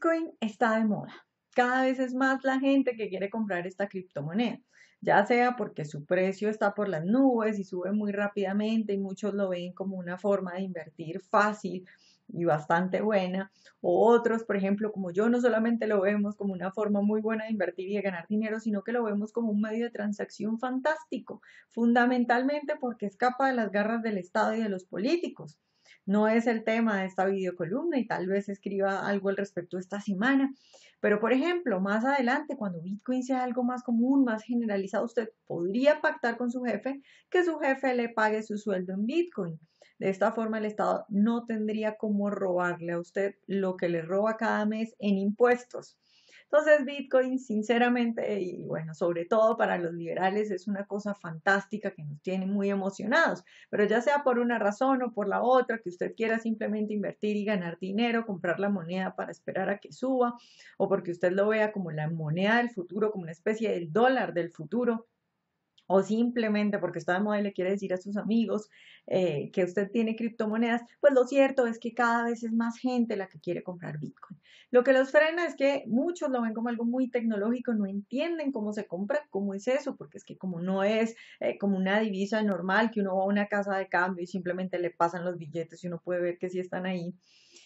Bitcoin está de moda. Cada vez es más la gente que quiere comprar esta criptomoneda, ya sea porque su precio está por las nubes y sube muy rápidamente y muchos lo ven como una forma de invertir fácil y bastante buena, o otros, por ejemplo, como yo, no solamente lo vemos como una forma muy buena de invertir y de ganar dinero, sino que lo vemos como un medio de transacción fantástico, fundamentalmente porque escapa de las garras del Estado y de los políticos no es el tema de esta videocolumna y tal vez escriba algo al respecto esta semana. Pero, por ejemplo, más adelante, cuando Bitcoin sea algo más común, más generalizado, usted podría pactar con su jefe que su jefe le pague su sueldo en Bitcoin. De esta forma, el Estado no tendría cómo robarle a usted lo que le roba cada mes en impuestos. Entonces, Bitcoin, sinceramente, y bueno, sobre todo para los liberales, es una cosa fantástica que nos tiene muy emocionados, pero ya sea por una razón o por la otra, que usted quiera simplemente invertir y ganar dinero, comprar la moneda para esperar a que suba, o porque usted lo vea como la moneda del futuro, como una especie del dólar del futuro, o simplemente porque está de moda y le quiere decir a sus amigos eh, que usted tiene criptomonedas, pues lo cierto es que cada vez es más gente la que quiere comprar Bitcoin. Lo que los frena es que muchos lo ven como algo muy tecnológico, no entienden cómo se compra, cómo es eso, porque es que como no es eh, como una divisa normal que uno va a una casa de cambio y simplemente le pasan los billetes y uno puede ver que sí están ahí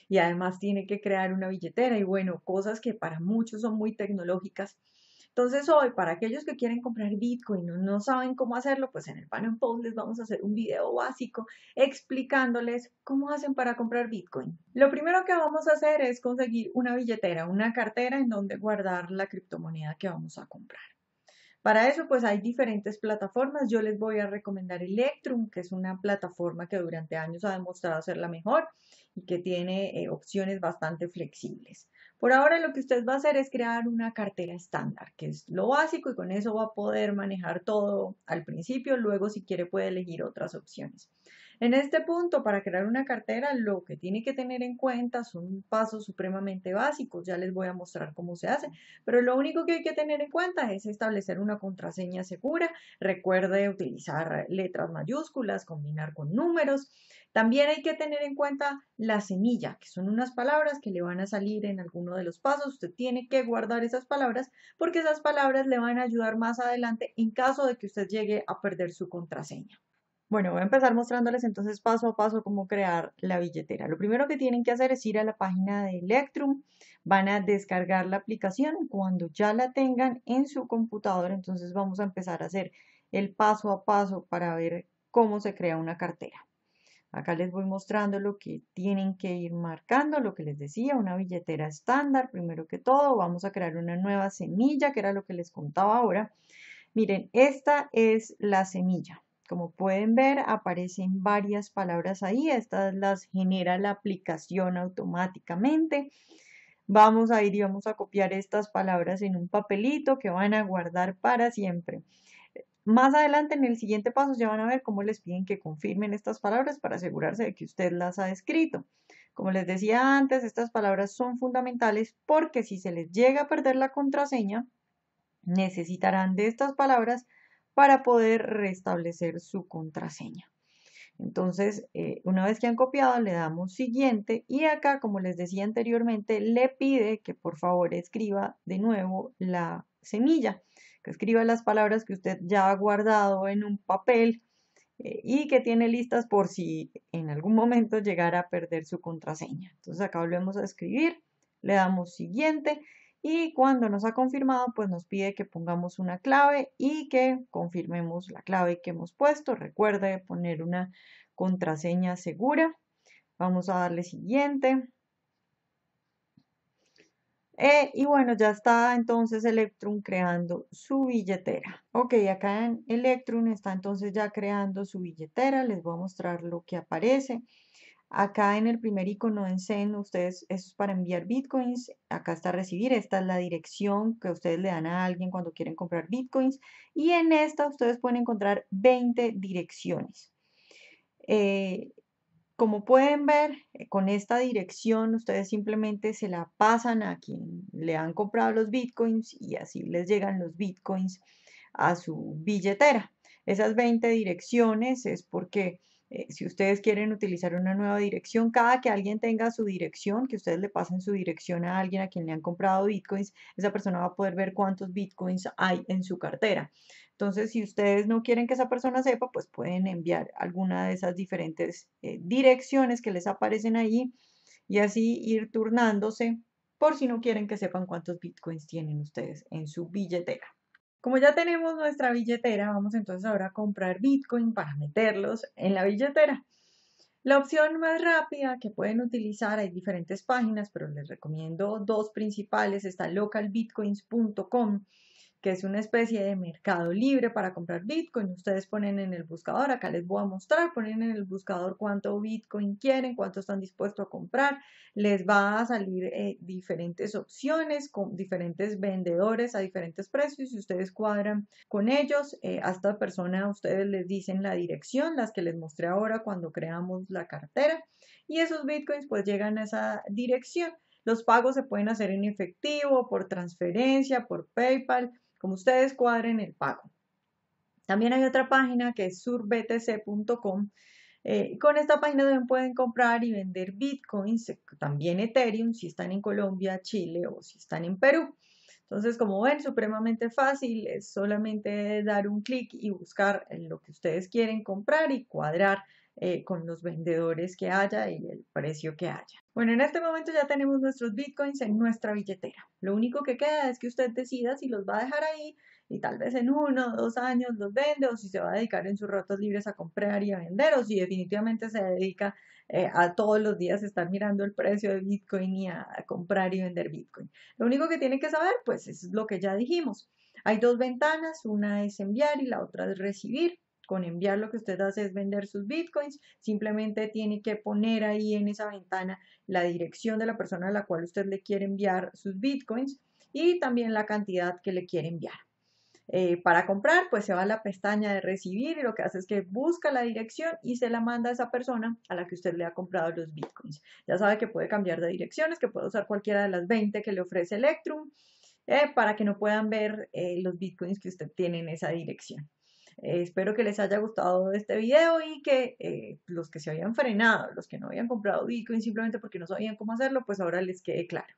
y además tiene que crear una billetera y bueno, cosas que para muchos son muy tecnológicas entonces hoy, para aquellos que quieren comprar Bitcoin y no saben cómo hacerlo, pues en el panel Post les vamos a hacer un video básico explicándoles cómo hacen para comprar Bitcoin. Lo primero que vamos a hacer es conseguir una billetera, una cartera en donde guardar la criptomoneda que vamos a comprar. Para eso, pues hay diferentes plataformas. Yo les voy a recomendar Electrum, que es una plataforma que durante años ha demostrado ser la mejor y que tiene eh, opciones bastante flexibles. Por ahora lo que usted va a hacer es crear una cartera estándar, que es lo básico y con eso va a poder manejar todo al principio. Luego, si quiere, puede elegir otras opciones. En este punto, para crear una cartera, lo que tiene que tener en cuenta son pasos supremamente básicos. Ya les voy a mostrar cómo se hace, pero lo único que hay que tener en cuenta es establecer una contraseña segura. Recuerde utilizar letras mayúsculas, combinar con números. También hay que tener en cuenta la semilla, que son unas palabras que le van a salir en alguno de los pasos. Usted tiene que guardar esas palabras porque esas palabras le van a ayudar más adelante en caso de que usted llegue a perder su contraseña. Bueno, voy a empezar mostrándoles entonces paso a paso cómo crear la billetera. Lo primero que tienen que hacer es ir a la página de Electrum, van a descargar la aplicación. Cuando ya la tengan en su computador, entonces vamos a empezar a hacer el paso a paso para ver cómo se crea una cartera. Acá les voy mostrando lo que tienen que ir marcando, lo que les decía, una billetera estándar, primero que todo, vamos a crear una nueva semilla, que era lo que les contaba ahora. Miren, esta es la semilla. Como pueden ver, aparecen varias palabras ahí. Estas las genera la aplicación automáticamente. Vamos a ir y vamos a copiar estas palabras en un papelito que van a guardar para siempre. Más adelante en el siguiente paso ya van a ver cómo les piden que confirmen estas palabras para asegurarse de que usted las ha escrito. Como les decía antes, estas palabras son fundamentales porque si se les llega a perder la contraseña, necesitarán de estas palabras para poder restablecer su contraseña. Entonces, eh, una vez que han copiado, le damos siguiente y acá, como les decía anteriormente, le pide que por favor escriba de nuevo la semilla, que escriba las palabras que usted ya ha guardado en un papel eh, y que tiene listas por si en algún momento llegara a perder su contraseña. Entonces, acá volvemos a escribir, le damos siguiente y cuando nos ha confirmado, pues nos pide que pongamos una clave y que confirmemos la clave que hemos puesto. Recuerde poner una contraseña segura. Vamos a darle siguiente. Eh, y bueno, ya está entonces Electrum creando su billetera. Ok, acá en Electrum está entonces ya creando su billetera. Les voy a mostrar lo que aparece. Acá en el primer icono en Zen, ustedes, eso es para enviar bitcoins. Acá está recibir. Esta es la dirección que ustedes le dan a alguien cuando quieren comprar bitcoins. Y en esta ustedes pueden encontrar 20 direcciones. Eh, como pueden ver, eh, con esta dirección ustedes simplemente se la pasan a quien le han comprado los bitcoins y así les llegan los bitcoins a su billetera. Esas 20 direcciones es porque eh, si ustedes quieren utilizar una nueva dirección, cada que alguien tenga su dirección, que ustedes le pasen su dirección a alguien a quien le han comprado bitcoins, esa persona va a poder ver cuántos bitcoins hay en su cartera. Entonces, si ustedes no quieren que esa persona sepa, pues pueden enviar alguna de esas diferentes eh, direcciones que les aparecen allí y así ir turnándose por si no quieren que sepan cuántos bitcoins tienen ustedes en su billetera. Como ya tenemos nuestra billetera, vamos entonces ahora a comprar Bitcoin para meterlos en la billetera. La opción más rápida que pueden utilizar, hay diferentes páginas, pero les recomiendo dos principales, está localbitcoins.com que es una especie de mercado libre para comprar Bitcoin. Ustedes ponen en el buscador, acá les voy a mostrar, ponen en el buscador cuánto Bitcoin quieren, cuánto están dispuestos a comprar. Les va a salir eh, diferentes opciones con diferentes vendedores a diferentes precios. y ustedes cuadran con ellos, eh, a esta persona ustedes les dicen la dirección, las que les mostré ahora cuando creamos la cartera. Y esos Bitcoins pues llegan a esa dirección. Los pagos se pueden hacer en efectivo, por transferencia, por PayPal, como ustedes cuadren el pago. También hay otra página que es surbtc.com. Eh, con esta página también pueden comprar y vender bitcoins, eh, también Ethereum, si están en Colombia, Chile o si están en Perú. Entonces, como ven, supremamente fácil, es solamente dar un clic y buscar lo que ustedes quieren comprar y cuadrar eh, con los vendedores que haya y el precio que haya. Bueno, en este momento ya tenemos nuestros bitcoins en nuestra billetera. Lo único que queda es que usted decida si los va a dejar ahí y tal vez en uno o dos años los vende o si se va a dedicar en sus ratos libres a comprar y a vender o si definitivamente se dedica eh, a todos los días estar mirando el precio de bitcoin y a comprar y vender bitcoin. Lo único que tiene que saber pues es lo que ya dijimos. Hay dos ventanas, una es enviar y la otra es recibir. Con enviar lo que usted hace es vender sus bitcoins, simplemente tiene que poner ahí en esa ventana la dirección de la persona a la cual usted le quiere enviar sus bitcoins y también la cantidad que le quiere enviar. Eh, para comprar, pues se va a la pestaña de recibir y lo que hace es que busca la dirección y se la manda a esa persona a la que usted le ha comprado los bitcoins. Ya sabe que puede cambiar de direcciones, que puede usar cualquiera de las 20 que le ofrece Electrum eh, para que no puedan ver eh, los bitcoins que usted tiene en esa dirección. Eh, espero que les haya gustado este video y que eh, los que se habían frenado, los que no habían comprado Bitcoin simplemente porque no sabían cómo hacerlo, pues ahora les quede claro.